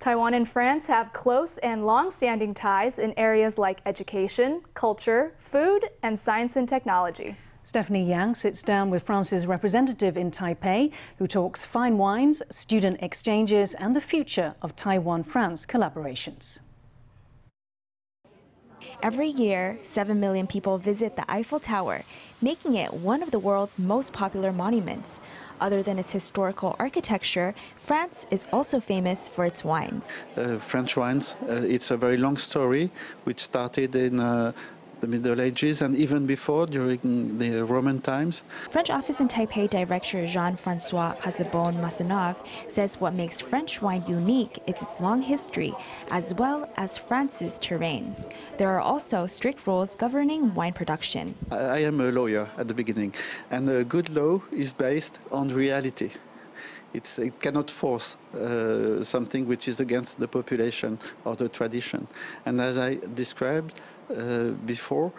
Taiwan and France have close and long-standing ties in areas like education, culture, food, and science and technology. Stephanie Yang sits down with France's representative in Taipei, who talks fine wines, student exchanges, and the future of Taiwan-France collaborations. Every year, 7 million people visit the Eiffel Tower, making it one of the world's most popular monuments. Other than its historical architecture, France is also famous for its wines. Uh, French wines, uh, it's a very long story which started in uh, the Middle Ages and even before during the Roman times. French office in Taipei director Jean-Francois Casabon Massanov says what makes French wine unique is its long history as well as France's terrain. There are also strict rules governing wine production. I am a lawyer at the beginning and a good law is based on reality. It's, it cannot force uh, something which is against the population or the tradition. And as I described, uh, before,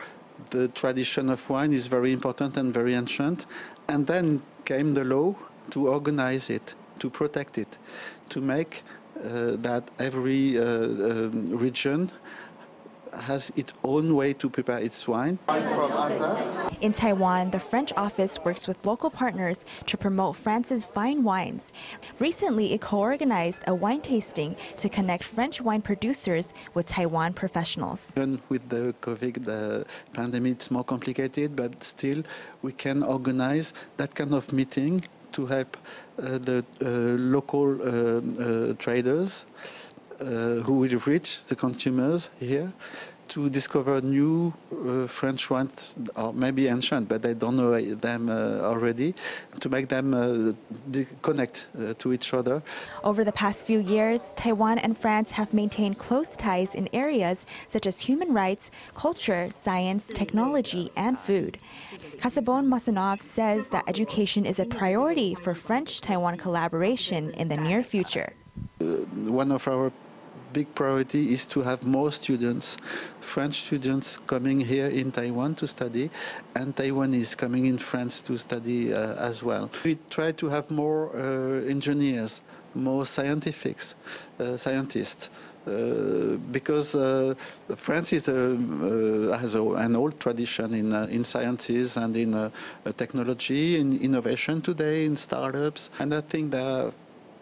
the tradition of wine is very important and very ancient. And then came the law to organize it, to protect it, to make uh, that every uh, um, region has its own way to prepare its wine. In Taiwan, the French office works with local partners to promote France's fine wines. Recently, it co-organized a wine tasting to connect French wine producers with Taiwan professionals. Even with the COVID the pandemic, it's more complicated, but still we can organize that kind of meeting to help uh, the uh, local uh, uh traders. Uh, who will reach the consumers here to discover new uh, French wines, or maybe ancient, but they don't know uh, them uh, already, to make them uh, connect uh, to each other. Over the past few years, Taiwan and France have maintained close ties in areas such as human rights, culture, science, technology, and food. Kasabon Masanov says that education is a priority for French-Taiwan collaboration in the near future. one of our big priority is to have more students, French students coming here in Taiwan to study, and Taiwanese coming in France to study uh, as well. We try to have more uh, engineers, more scientifics, uh, scientists. Uh, because uh, France is a, uh, has a, an old tradition in, uh, in sciences and in uh, technology, in innovation today, in startups. And I think that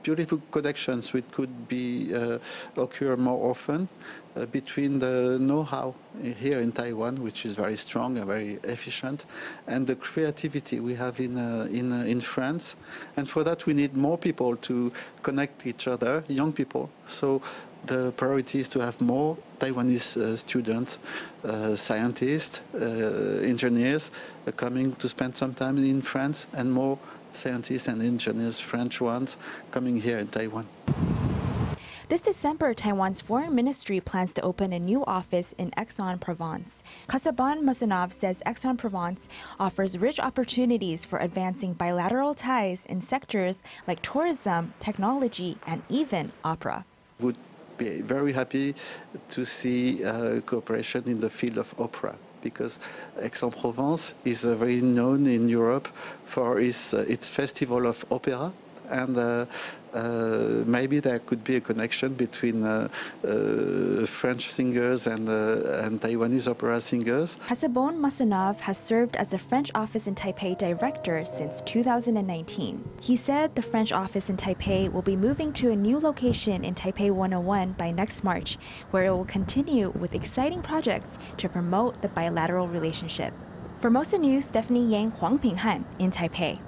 beautiful connections which could be uh, occur more often uh, between the know-how here in Taiwan, which is very strong and very efficient, and the creativity we have in, uh, in, uh, in France. And for that, we need more people to connect each other, young people. So the priority is to have more Taiwanese uh, students, uh, scientists, engineers coming to spend some time in France and more scientists and engineers, French ones, coming here in Taiwan. This December, Taiwan's foreign ministry plans to open a new office in Exxon provence Kasaban Musanov says Exxon provence offers rich opportunities for advancing bilateral ties in sectors like tourism, technology, and even opera. Would be very happy to see uh, cooperation in the field of opera because Aix-en-Provence is uh, very known in Europe for its, uh, its festival of opera, and uh, uh, maybe there could be a connection between uh, uh, French singers and, uh, and Taiwanese opera singers. Hasebon Masanov has served as the French office in Taipei director since 2019. He said the French office in Taipei will be moving to a new location in Taipei 101 by next March, where it will continue with exciting projects to promote the bilateral relationship. For Mosa News, Stephanie Yang, Huang Pinghan in Taipei.